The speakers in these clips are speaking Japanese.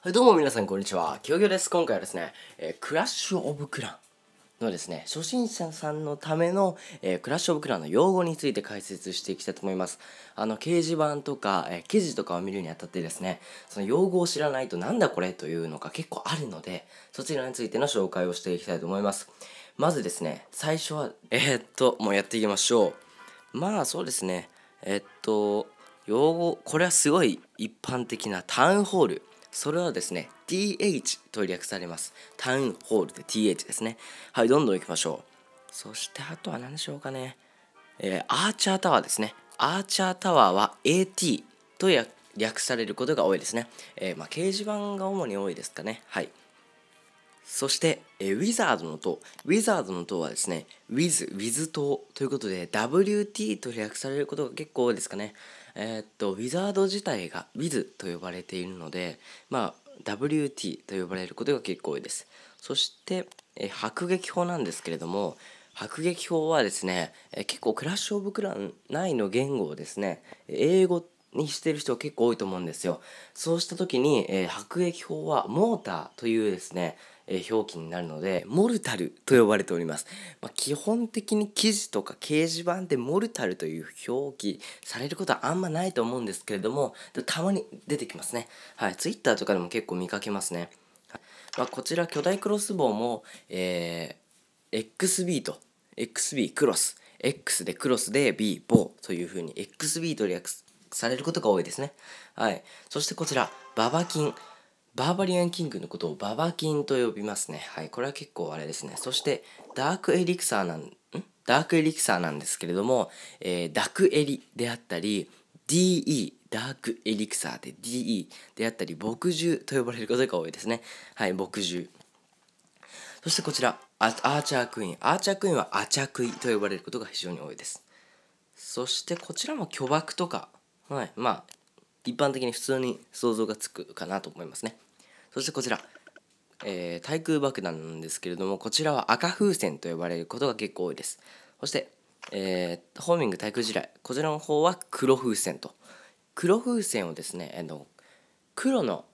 はい、どうも皆さん、こんにちは。きょうぎょです。今回はですね、えー、クラッシュ・オブ・クランのですね、初心者さんのための、えー、クラッシュ・オブ・クランの用語について解説していきたいと思います。あの、掲示板とか、えー、記事とかを見るにあたってですね、その用語を知らないとなんだこれというのが結構あるので、そちらについての紹介をしていきたいと思います。まずですね、最初は、えっと、もうやっていきましょう。まあ、そうですね、えっと、用語、これはすごい一般的なタウンホール。それはですね TH と略されますタウンホールで TH ですねはいどんどんいきましょうそしてあとは何でしょうかね、えー、アーチャータワーですねアーチャータワーは AT と略されることが多いですね、えー、まあ、掲示板が主に多いですかねはいそして、えー、ウィザードの塔。ウィザードの塔はですね、ウィズ、ウィズ塔ということで、WT と略されることが結構多いですかね。えー、っとウィザード自体が Wiz と呼ばれているので、まあ、WT と呼ばれることが結構多いですそして、えー、迫撃砲なんですけれども迫撃砲はですね、えー、結構クラッシュ・オブ・クラン内の言語をですね英語にしてる人結構多いと思うんですよ。そうした時に、えー、白液法はモーターというですね、えー、表記になるので、モルタルと呼ばれております。まあ、基本的に記事とか掲示板でモルタルという表記されることはあんまないと思うんですけれども、たまに出てきますね。はい、Twitter とかでも結構見かけますね。まあ、こちら巨大クロスボウも、えー、XB と XB クロス X でクロスで B 棒というふうに XB と略すされることが多いですね。はい。そしてこちら、ババキン。バーバリアンキングのことをババキンと呼びますね。はい。これは結構あれですね。そして、ダークエリクサーなん、んダークエリクサーなんですけれども、えー、ダクエリであったり、DE、ダークエリクサーで DE であったり、墨汁と呼ばれることが多いですね。はい、墨汁。そしてこちら、アーチャークイーン。アーチャークイーンはアチャクイと呼ばれることが非常に多いです。そしてこちらも巨爆とかはい、まあ一般的に普通に想像がつくかなと思いますねそしてこちら、えー、対空爆弾なんですけれどもこちらは赤風船と呼ばれることが結構多いですそして、えー、ホーミング対空地雷こちらの方は黒風船と黒風船をですね、えー、の黒の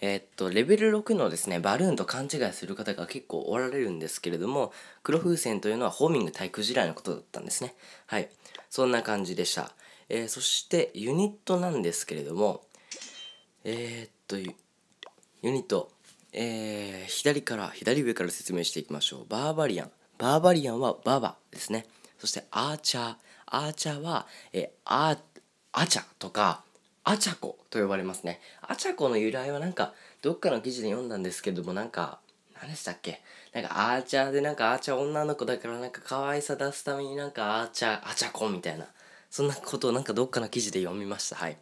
えー、っとレベル6のですねバルーンと勘違いする方が結構おられるんですけれども黒風船というのはホーミング対空地雷のことだったんですねはいそんな感じでしたえー、そしてユニットなんですけれどもえー、っとユニット、えー、左から左上から説明していきましょうバーバリアンバーバリアンはババですねそしてアーチャーアーチャーは、えー、アチャとかアチャコと呼ばれますねアチャコの由来はなんかどっかの記事で読んだんですけれどもなんか何でしたっけなんかアーチャーでなんかアーチャー女の子だからなんか可愛さ出すためになんかアーチャーアチャコみたいなそんなことをなんかどっかの記事で読みました。はい。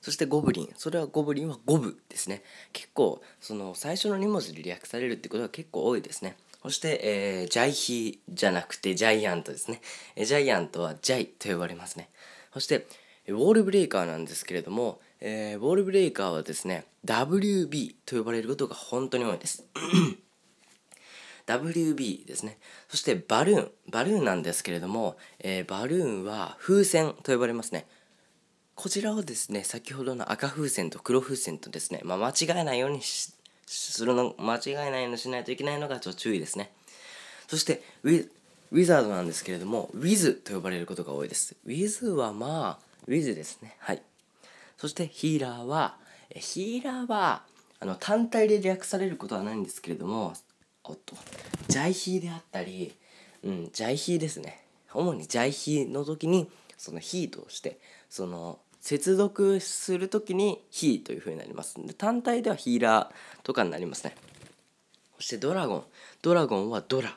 そしてゴブリン。それはゴブリンはゴブですね。結構、その最初の2文字で略されるってことが結構多いですね。そして、えー、ジャイヒじゃなくてジャイアントですね。えジャイアントはジャイと呼ばれますね。そして、ウォールブレイカーなんですけれども、えー、ウォールブレイカーはですね、WB と呼ばれることが本当に多いです。WB ですねそしてバルーンバルーンなんですけれども、えー、バルーンは風船と呼ばれますねこちらをですね先ほどの赤風船と黒風船とですね、まあ、間違えないようにするの間違えないようにしないといけないのがちょっと注意ですねそしてウィウィザードなんですけれどもウィズと呼ばれることが多いですウィズはまあウィズですねはいそしてヒーラーはヒーラーはあの単体で略されることはないんですけれどもおっとジャイヒーであったり、うん、ジャイヒーですね主にジャイヒーの時にそのヒーとしてその接続する時にヒーという風になりますで単体ではヒーラーとかになりますねそしてドラゴンドラゴンはドラ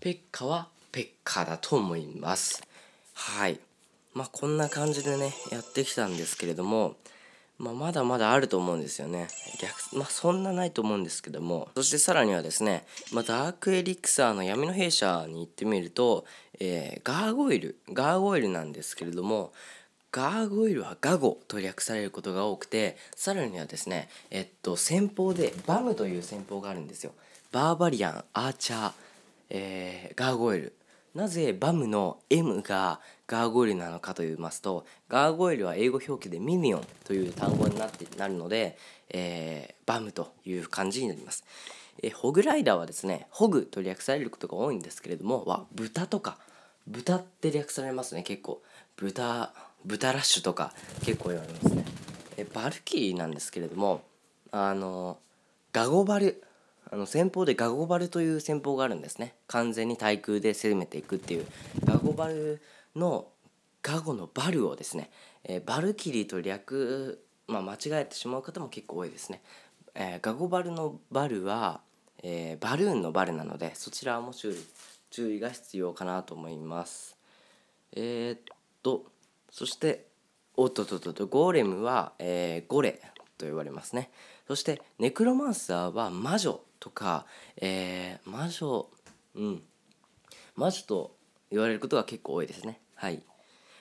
ペッカはペッカだと思いますはいまあこんな感じでねやってきたんですけれどもまあ、まだまだあると思うんですよね。逆、まあ、そんなないと思うんですけども、そしてさらにはですね、まあ、ダークエリクサーの闇の弊社に行ってみると、えー、ガーゴイル、ガーゴイルなんですけれども、ガーゴイルはガゴと略されることが多くて、さらにはですね、えっと、戦法でバムという戦法があるんですよ。バーバリアン、アーチャー、えー、ガーゴイル。なぜバムの M がガーゴイルなのかと言いますとガーゴイルは英語表記でミニオンという単語になってなるので、えー、バムという漢字になります。えー、ホグライダーはですねホグと略されることが多いんですけれどもは豚とか豚って略されますね結構豚豚ラッシュとか結構言われますね。えー、バルキーなんですけれどもあのガゴバルあの戦法でガゴバルという戦法があるんですね完全に対空で攻めていくっていうガゴバルのガゴのバルをですね、えー、バルキリーと略、まあ、間違えてしまう方も結構多いですね、えー、ガゴバルのバルは、えー、バルーンのバルなのでそちらも注意注意が必要かなと思いますえー、っとそしておっとっとっとゴーレムは、えー、ゴレと言われますねそしてネクロマンサーは魔女とか、えー、魔女うん魔女と言われることが結構多いですねはい、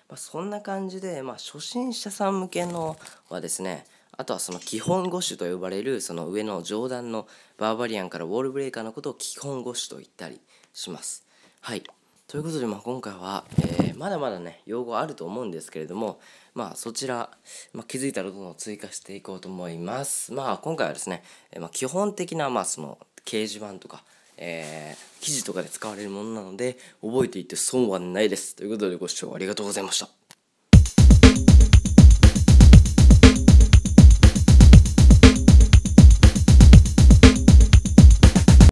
まあ、そんな感じで、まあ、初心者さん向けのはですねあとはその基本語種と呼ばれるその上の上段のバーバリアンからウォールブレイカーのことを基本語種と言ったりしますはいということで、まあ、今回は、えー、まだまだね、用語あると思うんですけれども、まあ、そちら、まあ、気づいたらどんどん追加していこうと思います。まあ、今回はですね、えまあ、基本的な、まあ、その、掲示板とか、えー、記事とかで使われるものなので、覚えていて損はないです。ということで、ご視聴ありがとうございました。